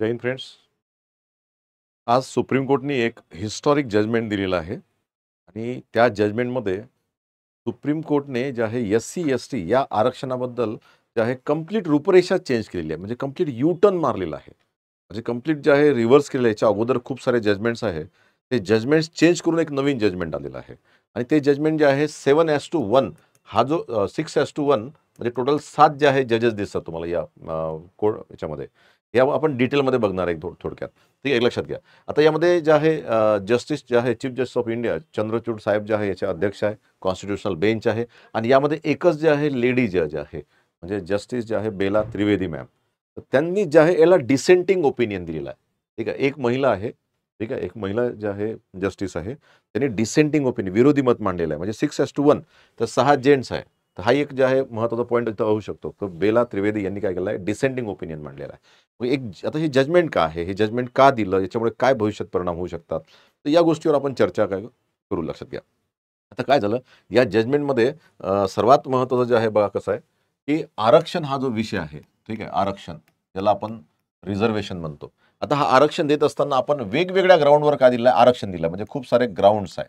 जय Hind friends आज supreme कोर्टने एक हिस्टॉरिक जजमेंट दिलेला आहे आणि त्या जजमेंटमध्ये सुप्रीम कोर्टने जे आहे एस सी एस टी या आरक्षणाबद्दल जे आहे कम्प्लीट रूपरेषा चेंज केलेली आहे म्हणजे कम्प्लीट यू टर्न मारलेला आहे म्हणजे कम्प्लीट जे आहे रिव्हर्स केलेलं याच्या अगोदर खूप सारे जजमेंट्स आहे ते जजमेंट्स चेंज करून एक नवीन जजमेंट आलेलं आहे आणि ते जजमेंट जे आहे सेवन एस टू वन हा जो सिक्स एस टू वन म्हणजे टोटल सात जे आहे जजेस दिसतात तुम्हाला या कोर्ट याच्यामध्ये हे आपण डिटेलमध्ये बघणार आहे थोड थोडक्यात ठीक आहे लक्षात घ्या आता यामध्ये जे आहे जस्टिस जे आहे chief justice of India Chandrachud साहेब जे आहे याचे अध्यक्ष आहे कॉन्स्टिट्युशनल बेंच आहे आणि यामध्ये एकच जे आहे लेडी जज आहे म्हणजे जस्टिस जे आहे बेला त्रिवेदी मॅम तर त्यांनी जे आहे याला डिसेंटिंग ओपिनियन दिलेलं आहे ठीक आहे एक महिला आहे ठीक आहे एक महिला जे आहे जस्टिस आहे त्यांनी डिसेंटिंग ओपिनियन विरोधी मत मांडलेलं आहे म्हणजे सिक्स एस टू वन तर सहा जेंट्स आहे तर हा एक जे आहे महत्त्वाचा पॉईंट इथं होऊ शकतो तर बेला त्रिवेदी यांनी काय केलं आहे डिसेंडिंग ओपिनियन मांडलेला आहे एक आता हे जजमेंट का आहे हे जजमेंट का दिलं याच्यामुळे काय भविष्यात परिणाम होऊ शकतात तर या गोष्टीवर आपण चर्चा काय करू लक्षात घ्या आता काय झालं या जजमेंटमध्ये सर्वात महत्त्वाचं जे आहे बघा कसं आहे की आरक्षण हा जो विषय आहे ठीक आहे आरक्षण ज्याला आपण रिझर्वेशन म्हणतो आता हा आरक्षण देत असताना आपण वेगवेगळ्या ग्राउंडवर काय दिलं आहे आरक्षण दिलं म्हणजे खूप सारे ग्राउंड्स आहे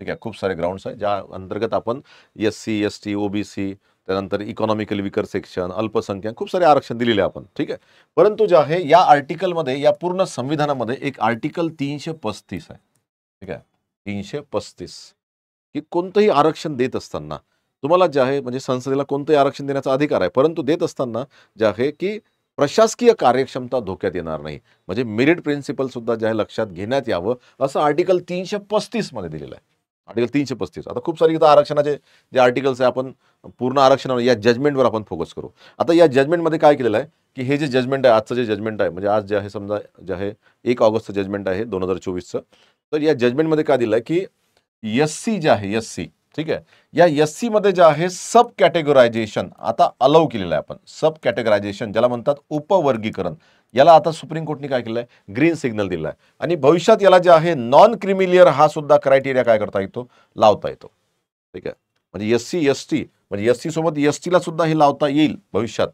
ठीक आहे खूप सारे ग्राउंड्स आहेत ज्या अंतर्गत आपण S C S T OBC त्यानंतर इकॉनॉमिकल विकर सेक्शन अल्पसंख्याक खूप सारे आरक्षण दिलेले आपण ठीक आहे परंतु जे आहे या आर्टिकलमध्ये या पूर्ण संविधानामध्ये एक आर्टिकल तीनशे पस्तीस आहे ठीक आहे तीनशे पस्तीस की कोणतंही आरक्षण देत असताना तुम्हाला जे आहे म्हणजे संसदेला कोणतंही आरक्षण देण्याचा अधिकार आहे परंतु देत असताना जे आहे की प्रशासकीय कार्यक्षमता धोक्यात येणार नाही म्हणजे मेरिट प्रिन्सिपल सुद्धा जे आहे लक्षात घेण्यात यावं असं आर्टिकल तीनशे पस्तीसमध्ये दिलेलं आहे आर्टिकल तीनशे पस्तीस आता खूप सारी इथं आरक्षणाचे जे आर्टिकल्स आहे आपण पूर्ण आरक्षणावर या जजमेंटवर आपण फोकस करू आता या जजमेंटमध्ये काय केलेलं आहे की हे जे जजमेंट आहे आजचं जे जजमेंट आहे म्हणजे आज जे आहे समजा जे आहे एक ऑगस्टचं जजमेंट आहे दोन हजार चोवीसचं तर या जजमेंटमध्ये काय दिलं आहे की एस सी जे आहे एस सी ठीक आहे या एस सीमध्ये जे आहे सब कॅटेगोरायझेशन आता अलाव केलेलं आहे आपण सब कॅटेगरायझेशन ज्याला म्हणतात उपवर्गीकरण याला आता सुप्रीम कोर्टने काय केलं आहे ग्रीन सिग्नल दिला आहे आणि भविष्यात याला जे आहे नॉन क्रिमिलियर हा सुद्धा क्रायटेरिया काय करता येतो लावता येतो ठीक आहे म्हणजे एस सी एस टी म्हणजे एस सी सोबत एस टीला सुद्धा हे लावता येईल भविष्यात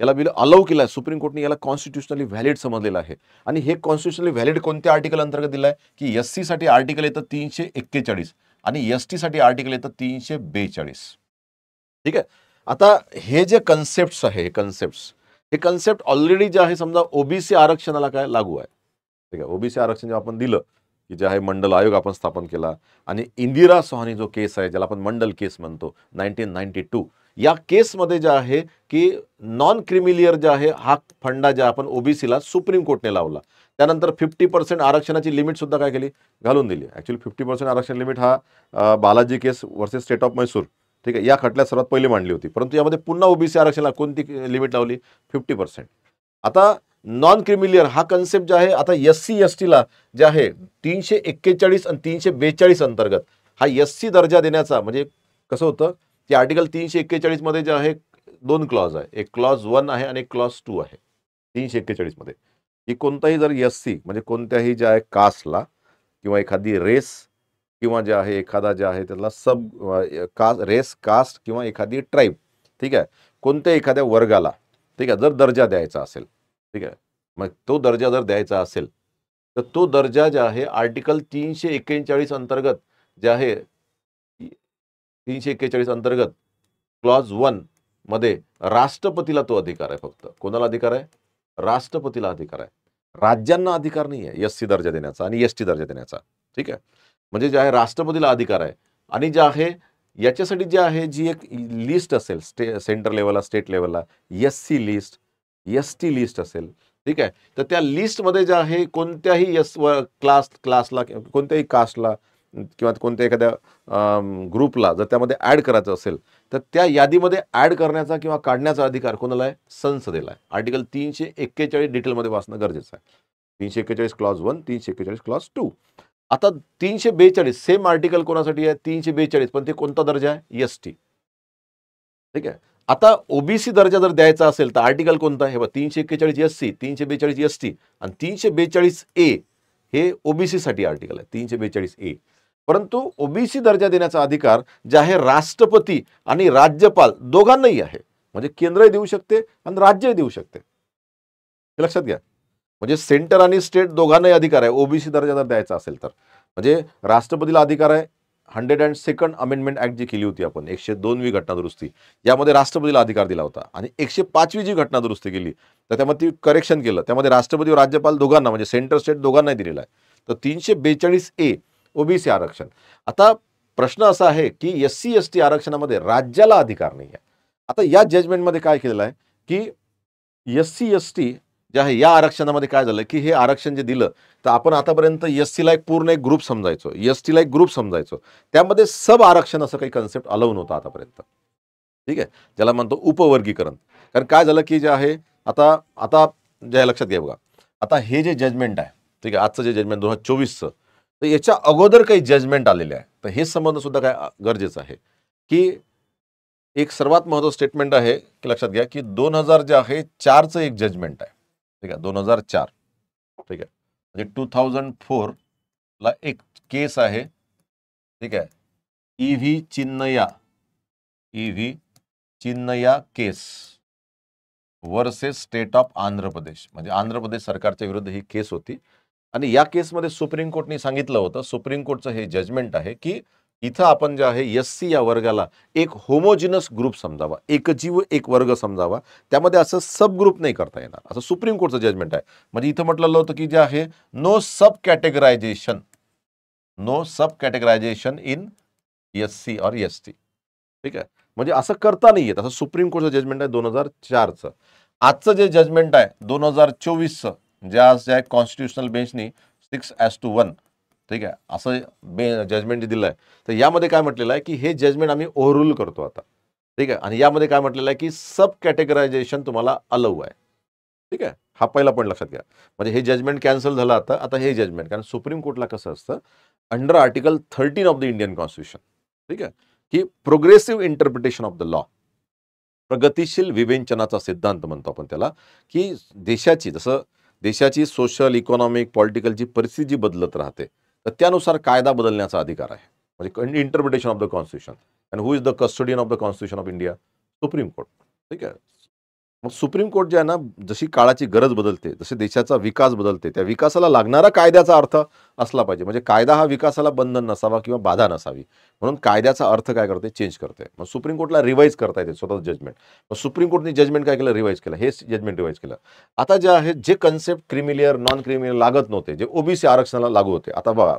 याला बिल अलाव केलं आहे सुप्रीम कोर्टने याला कॉन्स्टिट्युशनली व्हॅलिड समजलेलं आहे आणि हे कॉन्स्टिट्युशनली व्हॅलिड कोणत्या आर्टिकल अंतर्गत दिलं आहे की एस साठी आर्टिकल येतं तीनशे एक्केचाळीस आणि एस टीसाठी आर्टिकल येतं तीनशे बेचाळीस ठीक आहे आता हे जे कन्सेप्ट आहे हे कन्सेप्ट हे कन्सेप्ट ऑलरेडी जे आहे समजा ओबीसी आरक्षणाला काय लागू आहे ठीक आहे ओबीसी आरक्षण जेव्हा आपण दिलं की जे आहे मंडल आयोग आपण स्थापन केला आणि इंदिरा सोहानी जो केस आहे ज्याला आपण मंडल केस म्हणतो नाईन्टीन नाईन्टी टू या केसमध्ये जे आहे की नॉन क्रिमिलियर जे आहे हा फंडा जे आपण ओबीसीला सुप्रीम कोर्टने लावला त्यानंतर फिफ्टी पर्सेंट आरक्षणाची लिमिटसुद्धा काय केली घालून दिली ॲक्च्युली फिफ्टी पर्सेंट आरक्षण लिमिट हा Balaji case versus state of Mysore ठीक आहे या खटल्यात सर्वात पहिली मांडली होती परंतु यामध्ये पुन्हा ओबीसी आरक्षणाला कोणती लिमिट लावली फिफ्टी पर्सेंट आता नॉन क्रिमिलियर हा कन्सेप्ट जे आहे आता एस सी एस टीला जे आहे तीनशे एक्केचाळीस आणि तीनशे बेचाळीस अंतर्गत हा एस सी दर्जा देण्याचा म्हणजे कसं होतं ती आर्टिकल तीनशे एक्केचाळीसमध्ये जे आहे दोन क्लॉज आहे एक क्लॉज वन आहे आणि एक क्लॉज टू आहे तीनशे एक्केचाळीसमध्ये की कोणताही जर एस सी म्हणजे कोणत्याही ज्या आहे कास्टला किंवा एखादी रेस किंवा जे आहे एखादा जे आहे त्याला सब कास्ट रेस कास्ट किंवा एखादी ट्राईब ठीक आहे कोणत्या एखाद्या वर्गाला ठीक आहे जर दर्जा द्यायचा असेल ठीक आहे मग तो दर्जा जर द्यायचा असेल तर तो दर्जा जे आहे आर्टिकल तीनशे एक्केचाळीस अंतर्गत जे आहे तीनशे एक्केचाळीस अंतर्गत क्लॉज वन मध्ये राष्ट्रपतीला तो अधिकार आहे फक्त कोणाला अधिकार आहे राष्ट्रपतीला अधिकार आहे राज्यांना अधिकार नाही आहे एस सी दर्जा देण्याचा आणि एस टी दर्जा देण्याचा ठीक आहे म्हणजे जे आहे राष्ट्रपतीला अधिकार आहे आणि जे आहे याच्यासाठी जे आहे जी एक लिस्ट असेल स्टे सेंटर लेवलला स्टेट लेवलला S C list S T list असेल ठीक आहे तर त्या लिस्टमध्ये जे आहे कोणत्याही एस व क्लास क्लासला कोणत्याही कास्टला किंवा कोणत्या एखाद्या ग्रुपला जर त्यामध्ये ॲड करायचं असेल तर त्या यादीमध्ये ॲड करण्याचा किंवा काढण्याचा अधिकार कोणाला आहे संसदेला आहे आर्टिकल तीनशे एक्केचाळीस डिटेलमध्ये वाचणं गरजेचं आहे तीनशे एक्केचाळीस क्लॉज वन तीनशे एक्केचाळीस क्लॉज टू आता तीनशे बेचाळीस सेम आर्टिकल कोणासाठी आहे तीनशे बेचाळीस पण ते कोणता दर्जा आहे एस टी ठीक आहे आता ओबीसी दर्जा जर द्यायचा असेल तर आर्टिकल कोणता हे बघा तीनशे एक्केचाळीस एस सी तीनशे बेचाळीस एस टी आणि तीनशे बेचाळीस ए हे ओबीसीसाठी आर्टिकल आहे तीनशे बेचाळीस ए परंतु ओबीसी दर्जा देण्याचा अधिकार जे आहे राष्ट्रपती आणि राज्यपाल दोघांनाही आहे म्हणजे केंद्रही देऊ शकते आणि राज्यही देऊ शकते हे लक्षात घ्या म्हणजे सेंटर आणि स्टेट दोघांनाही अधिकार आहे ओबीसी दर्जा जर द्यायचा असेल तर म्हणजे राष्ट्रपतीला अधिकार आहे hundred and second amendment act जी केली होती आपण एकशे दोनवी घटनादुरुस्ती यामध्ये राष्ट्रपतीला अधिकार दिला होता आणि एकशे पाचवी जी घटनादुरुस्ती केली तर त्यामध्ये ती करेक्शन केलं त्यामध्ये राष्ट्रपती व राज्यपाल दोघांना म्हणजे सेंटर स्टेट दोघांनाही दिलेला आहे तर तीनशे बेचाळीस ए ओबीसी आरक्षण आता प्रश्न असा आहे की एस सी एस टी आरक्षणामध्ये राज्याला अधिकार नाही आहे आता या जजमेंटमध्ये काय केलेलं आहे की एस सी एस टी जे आहे या आरक्षणामध्ये काय झालं की हे आरक्षण जे दिलं तर आपण आतापर्यंत एस सीला एक पूर्ण एक ग्रुप समजायचो एस टीला एक ग्रुप समजायचो त्यामध्ये सब आरक्षण असं काही कन्सेप्ट अलव नव्हतं आतापर्यंत ठीक आहे ज्याला म्हणतो उपवर्गीकरण कारण काय झालं की जे आहे आता आता जे लक्षात घ्या बघा आता हे जे जजमेंट आहे ठीक आहे आजचं जे जजमेंट दोन हजार चोवीसचं तर याच्या अगोदर काही जजमेंट आलेले आहे तर हे संबंध सुद्धा काय गरजेचं आहे की एक सर्वात महत्त्वाचं स्टेटमेंट आहे की लक्षात घ्या की दोन हजार जे आहे चारचं एक जजमेंट आहे ठीक आहे दोन हजार चार ठीक आहे म्हणजे टू थाउजंड ला एक केस आहे ठीक आहे E V Chinnaiah E V Chinnaiah case versus state of Andhra Pradesh म्हणजे आंध्र प्रदेश सरकारच्या विरुद्ध ही केस होती आणि या केसमध्ये सुप्रीम कोर्टने सांगितलं होतं सुप्रीम कोर्टचं हे जजमेंट आहे की इथं आपण जे आहे एस सी या वर्गाला एक होमोजिनस ग्रुप समजावा एकजीव एक वर्ग समजावा त्यामध्ये असं सब ग्रुप नाही करता येणार असं सुप्रीम कोर्टचं जजमेंट आहे म्हणजे इथं म्हटलं होतं की जे आहे no sub categorisation no sub categorisation in S C or S T ठीक आहे म्हणजे असं करता नाही येत असं सुप्रीम कोर्टचं जजमेंट आहे दोन हजार चारचं आजचं जे जजमेंट आहे दोन हजार चोवीसचं म्हणजे ज्या ज्या कॉन्स्टिट्युशनल बेंचनी सिक्स ॲज टू वन ठीक आहे असं बे जजमेंट जे दिलं आहे तर यामध्ये काय म्हटलेलं आहे की हे जजमेंट आम्ही ओव्हरूल करतो आता ठीक आहे आणि यामध्ये काय म्हटलेलं आहे की सब कॅटेगरायझेशन तुम्हाला अलव आहे ठीक आहे हा पहिला पॉईंट लक्षात घ्या म्हणजे हे जजमेंट कॅन्सल झालं आता आता हे जजमेंट कारण सुप्रीम कोर्टला कसं असतं under article thirteen of the Indian constitution ठीक आहे की progressive interpretation of the law प्रगतिशील विवेचनाचा सिद्धांत म्हणतो आपण त्याला की देशाची जसं देशाची सोशल इकॉनॉमिक पॉलिटिकल जी परिस्थिती जी बदलत राहते तर त्यानुसार कायदा बदलण्याचा अधिकार आहे म्हणजे interpretation of the constitution and who is the custodian of the constitution of India supreme court ठीक आहे मग सुप्रीम कोर्ट जे आहे ना जशी काळाची गरज बदलते जसे देशाचा विकास बदलते त्या विकासाला लागणारा कायद्याचा अर्थ असला पाहिजे म्हणजे कायदा हा विकासाला बंधन नसावा किंवा बाधा नसावी म्हणून कायद्याचा अर्थ काय करते चेंज करते मग सुप्रीम कोर्टला रिवाईज करता येते स्वतः जजमेंट मग सुप्रीम कोर्टने जजमेंट काय केलं रिवाईज केलं हे जजमेंट रिवाईज केलं आता जे आहे जे कन्सेप्ट क्रिमिलियर नॉन क्रिमिलियर लागत नव्हते जे ओबीसी आरक्षणाला लागू होते आता बघा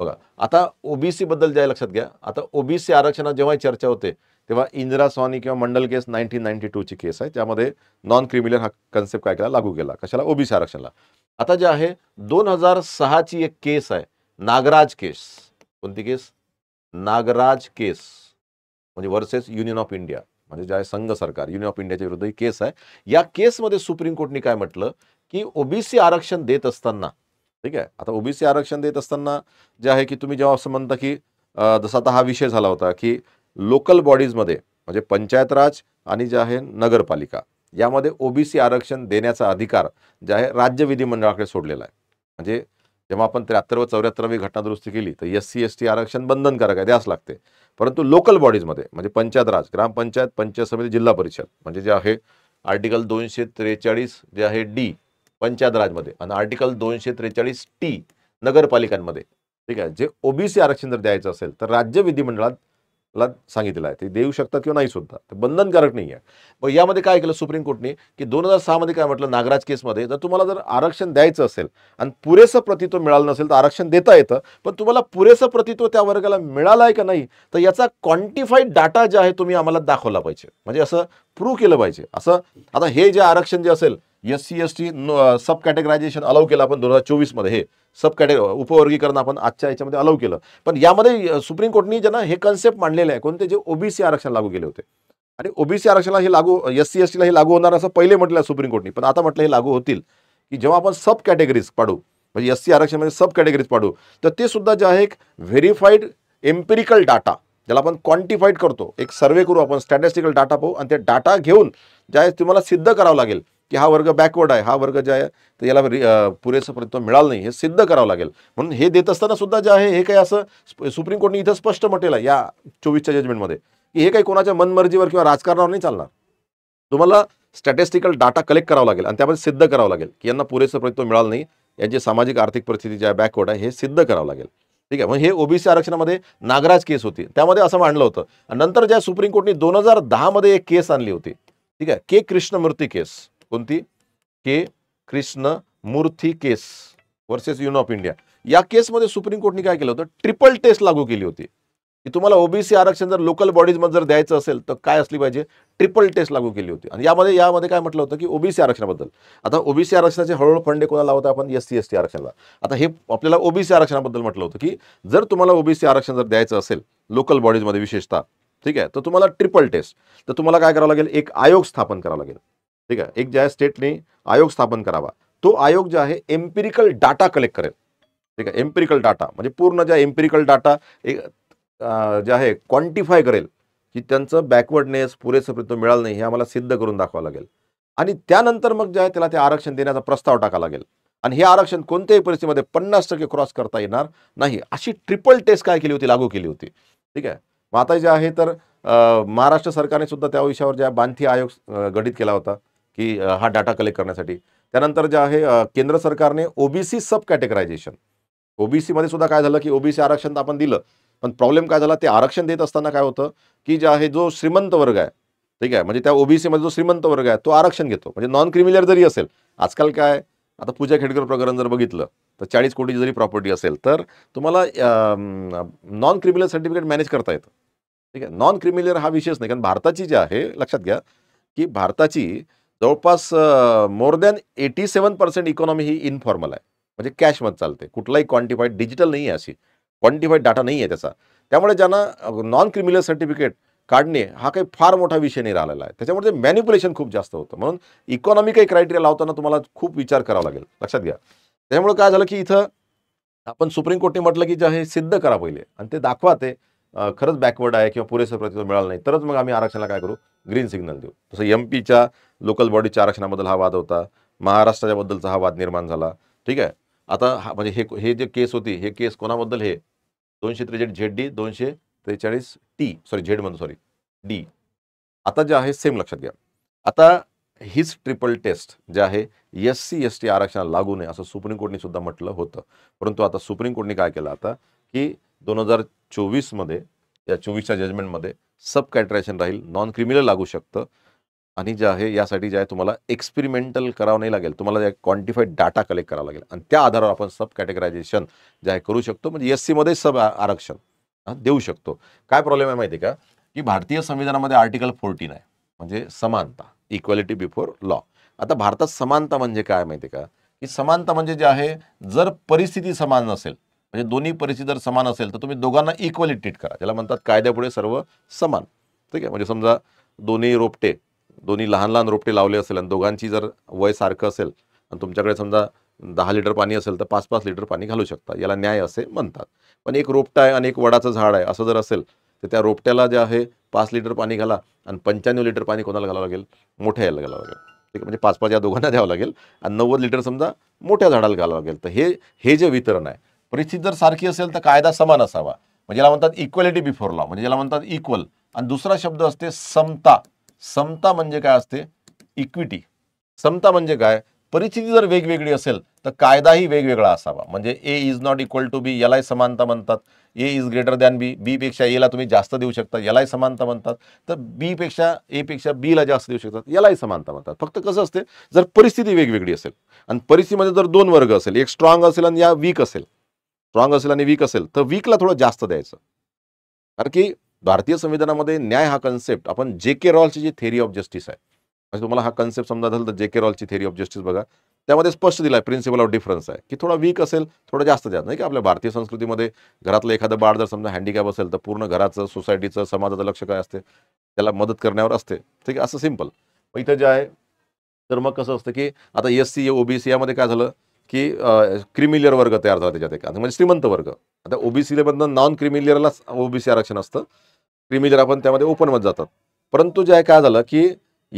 बघा आता ओबीसीबद्दल जे लक्षात घ्या आता ओबीसी आरक्षणात जेव्हा चर्चा होते तेव्हा इंदिरा सोनी किंवा मंडल केस नाईन्टीन नाईन्टी टूची केस आहे त्यामध्ये नॉन क्रिमिनल हा कन्सेप्ट काय केला लागू केला कशाला ओबीसी आरक्षणाला आता जे आहे दोन हजार सहाची एक केस आहे नागराज केस कोणती केस नागराज केस म्हणजे वर्सेस युनियन ऑफ इंडिया म्हणजे जे आहे संघ सरकार युनियन ऑफ इंडियाच्या विरुद्ध ही केस आहे या केसमध्ये सुप्रीम कोर्टने काय म्हटलं की ओबीसी आरक्षण देत असताना ठीक आहे आता ओबीसी आरक्षण देत असताना जे आहे की तुम्ही जेव्हा असं म्हणता की जसा आता हा विषय झाला होता की लोकल बॉडीजमध्ये म्हणजे पंचायत राज आणि जे आहे नगरपालिका यामध्ये ओबीसी आरक्षण देण्याचा अधिकार जे आहे राज्य विधिमंडळाकडे सोडलेला आहे म्हणजे जेव्हा आपण त्र्याहत्तर व चौऱ्याहत्तरावी घटना दुरुस्ती केली तर एस सी एस टी आरक्षण बंधनकारक आहे द्यास लागते परंतु लोकल बॉडीजमध्ये म्हणजे पंचायत राज ग्रामपंचायत पंचायत समिती जिल्हा परिषद म्हणजे जे आहे आर्टिकल दोनशे त्रेचाळीस जे आहे डी पंचायत राजमध्ये आणि आर्टिकल दोनशे त्रेचाळीस टी नगरपालिकांमध्ये ठीक आहे जे ओबीसी आरक्षण जर द्यायचं असेल तर राज्य विधिमंडळात ला सांगितलेलं आहे ते देऊ शकतात किंवा नाही सुद्धा ते बंधनकारक नाही आहे मग यामध्ये काय केलं सुप्रीम कोर्टने की दोन हजार सहामध्ये काय म्हटलं नागराज केसमध्ये जर तुम्हाला जर आरक्षण द्यायचं असेल आणि पुरेसं प्रतित्व मिळालं नसेल तर आरक्षण देता येतं पण तुम्हाला पुरेसं प्रतित्व त्या वर्गाला मिळालं आहे का नाही तर याचा क्वांटिफाईड डाटा जे आहे तुम्ही आम्हाला दाखवला पाहिजे म्हणजे असं प्रूव्ह केलं पाहिजे असं आता हे जे आरक्षण जे असेल S C S T sub categorisation allow केलं आपण दोन हजार चोवीसमध्ये हे सब कॅटे उपवर्गीकरण आपण आजच्या याच्यामध्ये अलाव केलं पण यामध्ये सुप्रीम कोर्टनी ज्यांना हे कन्सेप्ट मांडलेले आहे कोणते जे ओबीसी आरक्षण लागू केले होते आणि ओबीसी आरक्षणाला हे लागू एस सी एस टीला हे लागू होणार असं पहिले म्हटलं सुप्रीम कोर्टनी पण आता म्हटलं हे लागू होतील की जेव्हा आपण सब कॅटेगरीज पाडू म्हणजे एस सी आरक्षणमध्ये सब कॅटेगरीज पाडू तर ते सुद्धा जे आहे एक व्हेरीफाईड एम्पेरिकल डाटा ज्याला आपण क्वांटिफाईड करतो एक सर्वे करू आपण स्टॅटिस्टिकल डाटा पाहू आणि ते डाटा घेऊन ज्या तुम्हाला सिद्ध करावं लागेल की हा वर्ग बॅकवर्ड आहे हा वर्ग जे आहे तर याला पुरेसं प्रतित्व मिळालं नाही हे सिद्ध करावं लागेल म्हणून हे देत असताना सुद्धा जे आहे हे काही असं सुप्रीम कोर्टने इथं स्पष्ट म्हटलेलं आहे या चोवीसच्या जजमेंटमध्ये की हे काही कोणाच्या मनमर्जीवर किंवा राजकारणावर नाही चालणार तुम्हाला स्टॅटिस्टिकल डाटा कलेक्ट करावा लागेल आणि त्यामध्ये सिद्ध करावं लागेल की यांना पुरेसं प्रतित्व मिळालं नाही यांची सामाजिक आर्थिक परिस्थिती ज्या बॅकवर्ड आहे हे सिद्ध करावं लागेल ठीक आहे मग हे ओबीसी आरक्षणामध्ये नागराज केस होती त्यामध्ये असं मांडलं होतं नंतर ज्या सुप्रीम कोर्टने दोन हजार दहामध्ये एक केस आणली होती ठीक आहे के कृष्णमूर्ती केस कोणती K Krishna Murthy case versus union of India या केसमध्ये सुप्रीम कोर्टने काय केलं होतं ट्रिपल टेस्ट लागू केली होती की तुम्हाला ओबीसी आरक्षण जर लोकल बॉडीजमध्ये जर द्यायचं असेल तर काय असली पाहिजे ट्रिपल टेस्ट लागू केली होती आणि यामध्ये यामध्ये काय म्हटलं होतं की ओबीसी आरक्षणाबद्दल आता ओबीसी आरक्षणाचे हळूहळू फंडे कोणाला लावता आपण एस सी एस टी आरक्षणाला आता हे आपल्याला ओबीसी आरक्षणाबद्दल म्हटलं होतं की जर तुम्हाला ओबीसी आरक्षण जर द्यायचं असेल लोकल बॉडीजमध्ये विशेषतः ठीक आहे तर तुम्हाला ट्रिपल टेस्ट तर तुम्हाला काय करावं लागेल एक आयोग स्थापन करावा लागेल ठीक आहे एक जे आहे स्टेटने आयोग स्थापन करावा तो आयोग जो आहे एम्पिरिकल डाटा कलेक्ट करेल ठीक आहे एम्पिरिकल डाटा म्हणजे पूर्ण ज्या एम्पिरिकल डाटा एक जे आहे क्वांटिफाय करेल की त्यांचं बॅकवर्डनेस पुरेसं प्रतित्व मिळालं नाही हे आम्हाला सिद्ध करून दाखवावं लागेल आणि त्यानंतर मग जे आहे त्याला ते आरक्षण देण्याचा प्रस्ताव टाका लागेल आणि हे आरक्षण कोणत्याही परिस्थितीमध्ये पन्नास टक्के क्रॉस करता येणार नाही अशी ट्रिपल टेस्ट काय केली होती लागू केली होती ठीक आहे मग आता जे आहे तर महाराष्ट्र सरकारने सुद्धा त्या विषयावर ज्या बांधी आयोग गठीत केला होता की हा डाटा कलेक्ट करण्यासाठी त्यानंतर जे आहे केंद्र सरकारने ओबीसी सब कॅटेगरायझेशन ओबीसीमध्ये सुद्धा काय झालं की ओबीसी आरक्षण तर आपण दिलं पण प्रॉब्लेम काय झाला ते आरक्षण देत असताना काय होतं की जे आहे जो श्रीमंत वर्ग आहे ठीक आहे म्हणजे त्या ओबीसीमध्ये जो श्रीमंत वर्ग आहे तो आरक्षण घेतो म्हणजे नॉन क्रिमिनल जरी असेल आजकाल काय आता पूजा खेडकर प्रकरण जर बघितलं तर चाळीस कोटीची जरी प्रॉपर्टी असेल तर तुम्हाला नॉन क्रिमिनल सर्टिफिकेट मॅनेज करता येतं ठीक आहे नॉन क्रिमिनल हा विषयच नाही कारण भारताची जी आहे लक्षात घ्या की भारताची जवळपास more than eighty seven percent economy ही इनफॉर्मल आहे म्हणजे कॅशमध्ये चालते कुठलाही क्वांटिफाईड डिजिटल नाही आहे अशी क्वांटिफाईड डाटा नाही आहे त्याचा त्यामुळे ज्यांना नॉन क्रिमिनल सर्टिफिकेट काढणे हा काही फार मोठा विषय नाही राहिलेला आहे त्याच्यामुळे ते मॅन्युप्युलेशन खूप जास्त होतं म्हणून इकॉनॉमी काही क्रायटेरिया लावताना तुम्हाला खूप विचार करावा लागेल लक्षात घ्या त्यामुळे काय झालं की इथं आपण सुप्रीम कोर्टने म्हटलं की जे हे सिद्ध करा पहिले आणि ते दाखवा ते खरंच बॅकवर्ड आहे किंवा पुरेसं प्रतिसाद मिळाला नाही तरच मग आम्ही आरक्षणाला काय करू ग्रीन सिग्नल देऊ तसं एम पीच्या लोकल बॉडीच्या आरक्षणाबद्दल हा वाद होता महाराष्ट्राच्या बद्दलचा हा वाद निर्माण झाला ठीक आहे आता हा म्हणजे हे हे जे केस होती हे केस कोणाबद्दल हे दोनशे त्रेचाळीस झेड डी दोनशे त्रेचाळीस टी सॉरी झेड म्हणून सॉरी डी आता जे आहे सेम लक्षात घ्या आता हीच ट्रिपल टेस्ट जे आहे एस सी एस टी आरक्षणाला लागू नये असं सुप्रीम कोर्टने सुद्धा म्हटलं होतं परंतु आता सुप्रीम कोर्टने काय केलं आता की दोन हजार चोवीसमध्ये या चोवीसच्या जजमेंटमध्ये सब कॅटरेशन राहील नॉन क्रिमिनल लागू शकतं आणि जे आहे यासाठी जे आहे तुम्हाला एक्सपेरिमेंटल करावं नाही लागेल तुम्हाला जे क्वांटिफाईड डाटा कलेक्ट करावा लागेल आणि त्या आधारावर आपण सब कॅटेगरायझेशन जे आहे करू शकतो म्हणजे एस सीमध्ये सब आरक्षण देऊ शकतो काय प्रॉब्लेम आहे माहिती का की भारतीय संविधानामध्ये आर्टिकल फोर्टीन आहे म्हणजे समानता इक्वॅलिटी बिफोर लॉ आता भारतात समानता म्हणजे काय माहिती का की समानता म्हणजे जे आहे जर परिस्थिती समान नसेल म्हणजे दोन्ही परिस्थिती जर समान असेल तर तुम्ही दोघांना इक्वली ट्रीट करा त्याला म्हणतात कायद्यापुढे सर्व समान ठीक आहे म्हणजे समजा दोन्ही रोपटे दोन्ही लहान लहान रोपटे लावले असेल आणि दोघांची जर वय सारखं असेल आणि तुमच्याकडे समजा दहा लिटर पाणी असेल तर पाच पाच लिटर पाणी घालू शकता याला न्याय असे म्हणतात पण एक रोपटा आहे आणि एक वडाचं झाड आहे असं जर असेल तर त्या रोपट्याला जे आहे पाच लिटर पाणी घाला आणि पंच्याण्णव लिटर पाणी कोणाला घालावं लागेल मोठ्या यायला घालावं लागेल ठीक आहे म्हणजे पाच पाच या दोघांना द्यावं लागेल आणि नव्वद लिटर समजा मोठ्या झाडाला घालावं लागेल तर हे हे जे वितरण आहे परिस्थिती जर सारखी असेल तर कायदा समान असावा म्हणजे याला म्हणतात इक्वॅलिटी बिफोर लॉ म्हणजे याला म्हणतात इक्वल आणि दुसरा शब्द असते समता समता म्हणजे काय असते इक्विटी समता म्हणजे काय परिस्थिती जर वेगवेगळी असेल तर कायदाही वेगवेगळा असावा म्हणजे A is not equal to B यालाही समानता म्हणतात A is greater than B बीपेक्षा एला तुम्ही जास्त देऊ शकता यालाही समानता म्हणतात तर बीपेक्षा एपेक्षा बीला जास्त देऊ शकतात यालाही समानता म्हणतात फक्त कसं असते जर परिस्थिती वेगवेगळी असेल आणि परिस्थितीमध्ये जर दोन वर्ग असेल एक स्ट्रॉंग असेल आणि या वीक असेल स्ट्रॉंग असेल आणि वीक असेल तर वीकला थोडं जास्त द्यायचं कारण की भारतीय संविधानामध्ये न्याय हा कन्सेप्ट आपण जे के रॉलची जी थेरी ऑफ जस्टिस आहे म्हणजे तुम्हाला हा कन्सेप्ट समजा झालं तर जे के रॉलची थेरी ऑफ जस्टिस बघा त्यामध्ये स्पष्ट दिला आहे प्रिन्सिपल ऑफ डिफरन्स आहे की थोडा वीक असेल थोडं जास्त द्या नाही की आपल्या भारतीय संस्कृतीमध्ये घरातलं एखादं बाळ जर समजा हँडिकॅप असेल तर पूर्ण घराचं सोसायटीचं समाजाचं लक्ष काय असते त्याला मदत करण्यावर असते ठीक आहे असं सिम्पल मग इथं जे आहे तर मग कसं असतं की आता एस सी ओबीसी यामध्ये काय झालं की क्रिमिलियर वर्ग तयार झाला त्याच्यात एक म्हणजे श्रीमंत वर्ग आता ओबीसीमधनं नॉन क्रिमिलियरला ओबीसी आरक्षण असतं क्रिमिलियर आपण त्यामध्ये ओपनमध्ये जातात परंतु जे आहे काय झालं की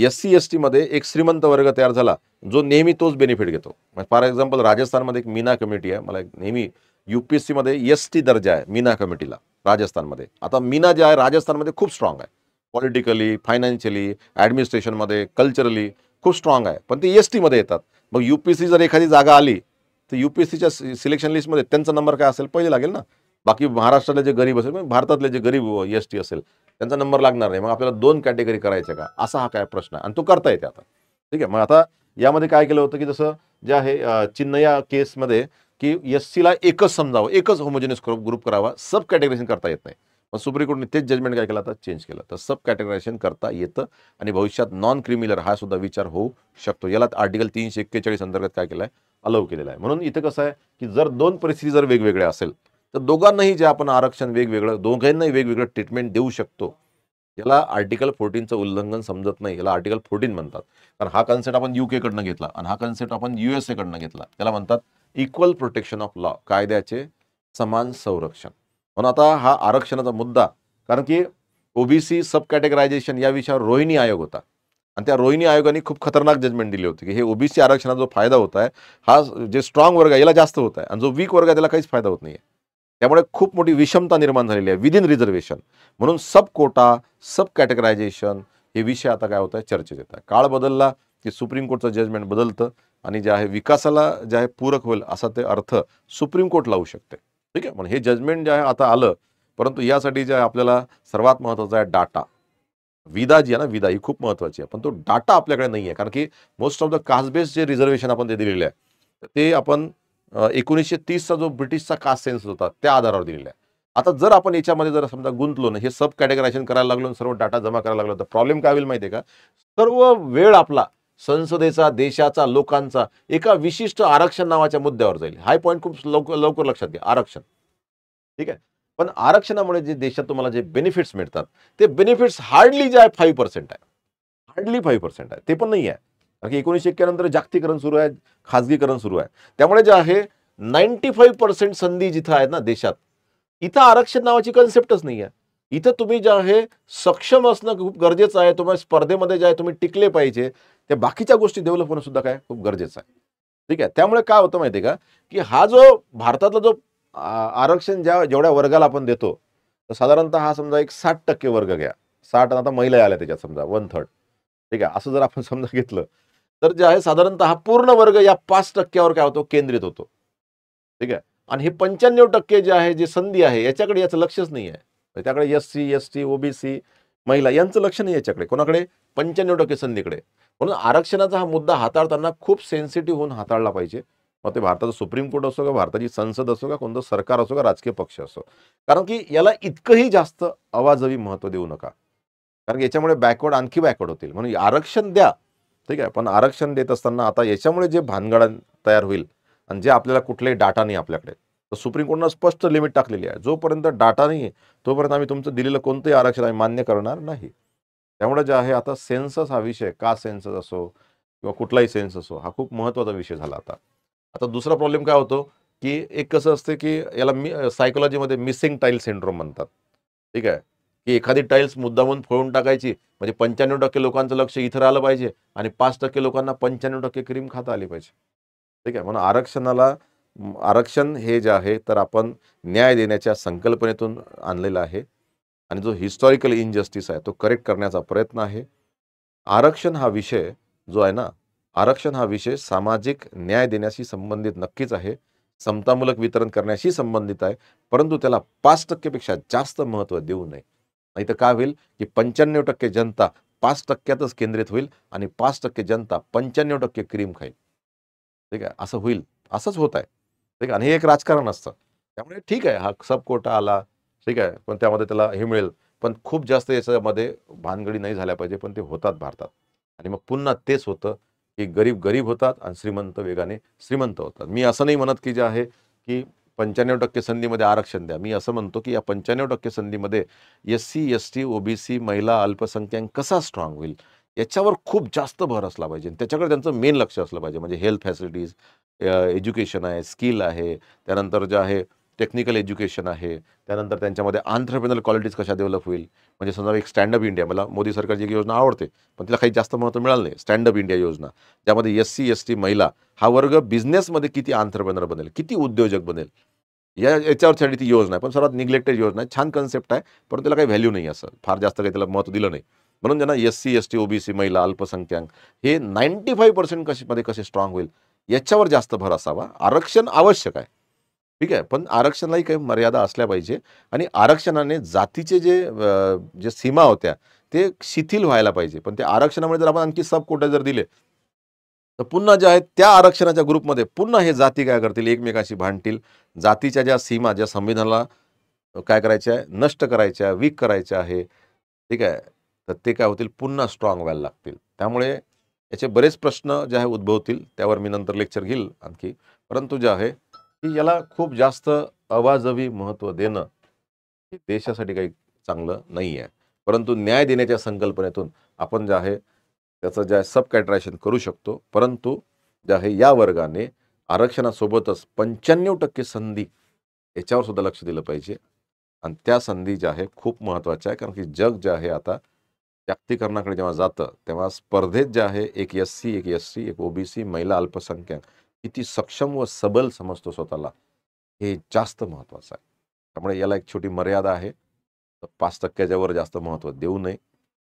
एस सी एस टीमध्ये एक श्रीमंत वर्ग तयार झाला जो नेहमी तोच बेनिफिट घेतो फॉर एक्झाम्पल म्हणजे राजस्थानमध्ये एक मीना कमिटी आहे मला एक नेहमी यू पी एस सीमध्ये एस टी दर्जा आहे मीना कमिटीला राजस्थानमध्ये आता मीना जे आहे राजस्थानमध्ये खूप स्ट्रॉंग आहे पॉलिटिकली फायनान्शियली ॲडमिनिस्ट्रेशनमध्ये कल्चरली खूप स्ट्रॉंग आहे पण ते एस e टीमध्ये येतात मग यू पी सी जर एखादी जागा आली तर यू पी एस सीच्या सिलेक्शन लिस्टमध्ये त्यांचा नंबर काय असेल पहिले लागेल ना बाकी महाराष्ट्रातले जे गरीब असेल म्हणजे भारतातले जे गरीब एस e टी असेल त्यांचा नंबर लागणार नाही मग आपल्याला दोन कॅटेगरी करायचे का असा हा काय प्रश्न आहे आणि तो करता येते आता ठीक आहे मग आता यामध्ये काय केलं होतं की जसं जे आहे चिन्नया केसमध्ये की एस e सीला एकच समजावं एकच होमोजिनियस ग्रुप करावा सब कॅटेगरीशन करता येत नाही मग सुप्रीम कोर्टने तेच जजमेंट काय केलं तर चेंज केलं तर सब कॅटेगरायझेशन करता येतं आणि भविष्यात नॉन क्रिमिनल हा सुद्धा विचार होऊ शकतो याला आर्टिकल तीनशे एक्केचाळीस अंतर्गत काय केलं आहे अलव केलेला आहे म्हणून इथं कसं आहे की जर दोन परिस्थिती जर वेगवेगळ्या असेल तर दोघांनाही जे आपण आरक्षण वेगवेगळं दोघांनाही वेगवेगळं ट्रीटमेंट देऊ शकतो याला आर्टिकल फोर्टीनचं उल्लंघन समजत नाही याला आर्टिकल फोर्टीन म्हणतात कारण हा कन्सेप्ट आपण यू केकडनं घेतला आणि हा कन्सेप्ट आपण यू एस एकडनं घेतला त्याला म्हणतात इक्वल प्रोटेक्शन ऑफ लॉ कायद्याचे समान संरक्षण म्हणून आता हा आरक्षणाचा मुद्दा कारण की ओबीसी सब कॅटेगरायझेशन या विषयावर रोहिणी आयोग होता आणि त्या रोहिणी आयोगाने खूप खतरनाक जजमेंट दिली होती की हे ओबीसी आरक्षणाचा जो फायदा होत आहे हा जे स्ट्रॉंग वर्ग आहे याला जास्त होत आहे आणि जो वीक वर्ग आहे त्याला काहीच फायदा होत नाही आहे त्यामुळे खूप मोठी विषमता निर्माण झालेली आहे विदिन रिझर्वेशन म्हणून सब कोटा सब कॅटेगरायझेशन हे विषय आता काय होत आहे चर्चेत येत आहे काळ बदलला की सुप्रीम कोर्टचं जजमेंट बदलतं आणि जे आहे विकासाला जे आहे पूरक होईल असा ते अर्थ सुप्रीम कोर्ट लावू शकते ठीक आहे पण म्हणजे हे जजमेंट जे आहे आता आलं परंतु यासाठी जे आपल्याला सर्वात महत्त्वाचा आहे डाटा विदा जी आहे ना विदा ही खूप महत्त्वाची आहे पण तो डाटा आपल्याकडे नाही आहे कारण की most of the caste based जे रिझर्वेशन आपण ते दिलेलं आहे ते आपण एकोणीसशे तीसचा जो ब्रिटिशचा कास्ट सेन्स होता त्या आधारावर दिलेला आहे आता जर आपण याच्यामध्ये जर समजा गुंतलो ना हे सब कॅटेगरायझेशन करायला लागलो सर्व डाटा जमा करायला लागलो तर प्रॉब्लेम काय होईल माहिती आहे का सर्व वेळ आपला संसदेचा देशाचा लोकांचा एका विशिष्ट आरक्षण नावाच्या मुद्द्यावर जाईल हाय पॉईंट खूप लवकर लवकर लक्षात घ्या आरक्षण ठीक आहे पण आरक्षणामुळे जे देशात तुम्हाला जे बेनिफिट्स मिळतात ते बेनिफिट्स हार्डली जे आहे फाईव्ह पर्सेंट आहे हार्डली फाईव्ह पर्सेंट आहे ते पण नाही आहे कारण की एकोणीसशे एक्क्यानंतर जागतिकरण सुरू आहे खाजगीकरण सुरू आहे त्यामुळे जे आहे नाईन्टी फाईव्ह पर्सेंट संधी जिथं आहेत ना देशात इथं आरक्षण नावाची कन्सेप्टच नाही आहे इथं तुम्ही जे आहे सक्षम असणं खूप गरजेचं आहे तुम्हाला स्पर्धेमध्ये जे आहे तुम्ही टिकले पाहिजे त्या बाकीच्या गोष्टी डेव्हलप होणं सुद्धा काय खूप गरजेचं आहे ठीक आहे त्यामुळे काय होतं माहिती आहे का की हा जो भारतातला जो आरक्षण ज्या जेवढ्या वर्गाला आपण देतो तर साधारणतः हा समजा एक साठ टक्के वर्ग घ्या साठ आता महिला आल्या त्याच्यात समजा वन थर्ड ठीक आहे असं जर आपण समजा घेतलं तर जे आहे साधारणतः हा पूर्ण वर्ग या पाच टक्क्यावर काय होतो केंद्रित होतो ठीक आहे आणि हे पंच्याण्णव टक्के जे आहे जे संधी आहे याच्याकडे याचं लक्षच नाही आहे त्याकडे S C S T OBC महिला यांचं लक्ष नाही याच्याकडे कोणाकडे पंच्याण्णव टक्के संधीकडे म्हणून आरक्षणाचा हा मुद्दा हाताळताना खूप सेन्सिटिव्ह होऊन हाताळला पाहिजे मग ते भारताचं सुप्रीम कोर्ट असो का भारताची संसद असो का कोणतं सरकार असो का राजकीय पक्ष असो कारण की याला इतकंही जास्त अवाजवी महत्त्व देऊ नका कारण याच्यामुळे बॅकवर्ड आणखी बॅकवर्ड होतील म्हणून आरक्षण द्या ठीक आहे पण आरक्षण देत असताना आता याच्यामुळे जे भानगड तयार होईल आणि जे आपल्याला कुठलाही डाटा नाही आपल्याकडे तर सुप्रीम कोर्टनं स्पष्ट लिमिट टाकलेली आहे जोपर्यंत डाटा नाही आहे तोपर्यंत आम्ही तुमचं दिलेलं कोणतंही आरक्षण आम्ही मान्य करणार नाही त्यामुळे जे आहे आता सेन्सस हा विषय का सेन्सस असो किंवा कुठलाही सेन्स असो हा खूप महत्त्वाचा विषय झाला आता आता दुसरा प्रॉब्लेम काय होतो की एक कसं असते की याला मी सायकोलॉजीमध्ये मिसिंग टाईल सिंड्रोम म्हणतात ठीक आहे की एखादी टाईल्स मुद्दामून फोडून टाकायची म्हणजे पंच्याण्णव टक्के लोकांचं लक्ष इथं आलं पाहिजे आणि पाच टक्के लोकांना पंच्याण्णव टक्के क्रीम खाता आली पाहिजे ठीक आहे म्हणून आरक्षणाला आरक्षण हे जे आहे तर आपण न्याय देण्याच्या संकल्पनेतून आणलेला आहे आणि जो हिस्टॉरिकल इनजस्टिस आहे तो करेक्ट करण्याचा प्रयत्न आहे आरक्षण हा विषय जो आहे ना आरक्षण हा विषय सामाजिक न्याय देण्याशी संबंधित नक्कीच आहे समतामूलक वितरण करण्याशी संबंधित आहे परंतु त्याला पाच टक्केपेक्षा जास्त महत्त्व देऊ नये नाही तर काय होईल की पंच्याण्णव टक्के जनता पाच टक्क्यातच केंद्रित होईल आणि पाच टक्के जनता पंच्याण्णव टक्के क्रीम खाईल ठीक आहे असं होईल असंच होत आहे ठीक आहे आणि हे एक राजकारण असतं त्यामुळे ठीक आहे हा सब कोटा आला ठीक आहे पण त्यामध्ये त्याला हे मिळेल पण खूप जास्त याच्यामध्ये भानगडी नाही झाल्या पाहिजे पण ते होतात भारतात आणि मग पुन्हा तेच होतं की गरीब गरीब होतात आणि श्रीमंत वेगाने श्रीमंत होतात मी असं नाही म्हणत की जे आहे की पंच्याण्णव टक्के संधीमध्ये आरक्षण द्या मी असं म्हणतो की या पंच्याण्णव टक्के संधीमध्ये S C S T OBC महिला अल्पसंख्याक कसा स्ट्रॉंग होईल याच्यावर खूप जास्त भर असला पाहिजे त्याच्याकडे त्यांचं मेन लक्ष असलं पाहिजे म्हणजे हेल्थ फॅसिलिटीज एज्युकेशन आहे स्किल आहे त्यानंतर जे आहे टेक्निकल एज्युकेशन आहे त्यानंतर त्यांच्यामध्ये आंतरप्रिनल क्वालिटीज कशा डेव्हलप होईल म्हणजे समजा एक स्टँडअप इंडिया मला मोदी सरकारची एक योजना आवडते पण तिला काही जास्त महत्त्व मिळालं नाही स्टँडअप इंडिया योजना ज्यामध्ये एस सी एस टी महिला हा वर्ग बिझनेसमध्ये किती आंतरप्रेनर बनेल किती उद्योजक बनेल या याच्यावरसाठी ती योजना आहे पण सर्वात निग्लेक्टेड योजना आहे छान कन्सेप्ट आहे परंतु त्याला काही व्हॅल्यू नाही असं फार जास्त काही त्याला महत्त्व दिलं नाही म्हणून ज्यांना S C S T OBC महिला अल्पसंख्याक हे नाईन्टी फाईव्ह पर्सेंट कशामध्ये कसे स्ट्रॉंग होईल याच्यावर जास्त भर असावा आरक्षण आवश्यक आहे ठीक आहे पण आरक्षणालाही काही मर्यादा असल्या पाहिजे आणि आरक्षणाने जातीचे जे जे सीमा होत्या ते शिथिल व्हायला पाहिजे पण त्या आरक्षणामुळे जर आपण आणखी सब कोटा जर दिले तर पुन्हा जे आहेत त्या आरक्षणाच्या ग्रुपमध्ये पुन्हा हे जाती काय करतील एकमेकाशी भांडतील जातीच्या ज्या सीमा ज्या संविधानाला काय करायच्या आहे नष्ट करायच्या वीक करायच्या आहे ठीक आहे तर ते काय होतील पुन्हा स्ट्रॉंग व्हायला लागतील त्यामुळे याचे बरेच प्रश्न जे आहे उद्भवतील त्यावर मी नंतर लेक्चर घेईल आणखी परंतु जे आहे की याला खूप जास्त अवाजवी महत्त्व देणं देशासाठी काही चांगलं नाही आहे परंतु न्याय देण्याच्या संकल्पनेतून आपण जे आहे त्याचं जे आहे सब करू शकतो परंतु जे आहे या वर्गाने आरक्षणासोबतच पंच्याण्णव टक्के संधी याच्यावर सुद्धा लक्ष दिलं पाहिजे आणि त्या संधी ज्या आहे खूप महत्त्वाच्या आहे कारण की जग जे आहे आता जागतिकरणाकडे जेव्हा जातं तेव्हा स्पर्धेत जे आहे एक एस सी एक एस सी एक ओबीसी महिला अल्पसंख्याक किती सक्षम व सबल समजतो स्वतःला हे जास्त महत्त्वाचं आहे त्यामुळे याला एक छोटी मर्यादा आहे पाच टक्क्याच्यावर जास्त महत्त्व देऊ नये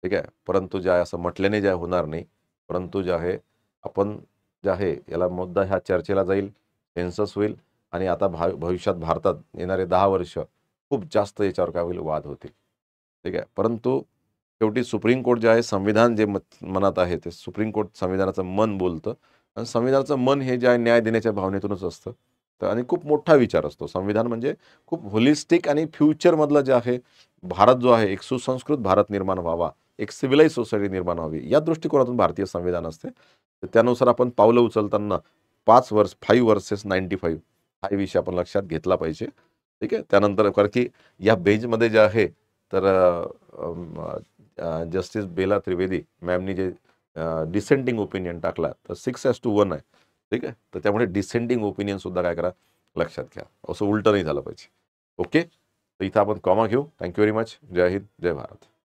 ठीक आहे परंतु जे आहे असं म्हटल्याने जे होणार नाही परंतु जे आहे आपण जे आहे याला मुद्दा ह्या चर्चेला जाईल सेन्सस होईल आणि आता भा भविष्यात भारतात येणारे दहा वर्ष खूप जास्त याच्यावर काय होईल वाद होतील ठीक आहे परंतु शेवटी सुप्रीम कोर्ट जे आहे संविधान जे मनात आहे ते सुप्रीम कोर्ट संविधानाचं मन बोलतं आणि संविधानाचं मन हे जे आहे न्याय देण्याच्या भावनेतूनच असतं तर आणि खूप मोठा विचार असतो संविधान म्हणजे खूप होलिस्टिक आणि फ्युचरमधलं जे आहे भारत जो आहे एक सुसंस्कृत भारत निर्माण व्हावा एक सिव्हिलाइज सोसायटी निर्माण व्हावी या दृष्टिकोनातून भारतीय संविधान असते तर त्यानुसार आपण पावलं उचलताना पाच वर्ष फाईव्ह वर्सेस नाईन्टी फाईव्ह हा विषय आपण लक्षात घेतला पाहिजे ठीक आहे त्यानंतर कारण की या बेंचमध्ये जे आहे तर जस्टिस बेला त्रिवेदी मॅमनी जे डिसेंडिंग ओपिनियन टाकला तर सिक्स एस टू वन आहे ठीक आहे तर त्यामुळे डिसेंडिंग ओपिनियन सुद्धा काय करा लक्षात घ्या असं उलटं नाही झालं पाहिजे ओके तर इथं आपण कॉमा घेऊ थँक्यू व्हेरी मच जय हिंद जय भारत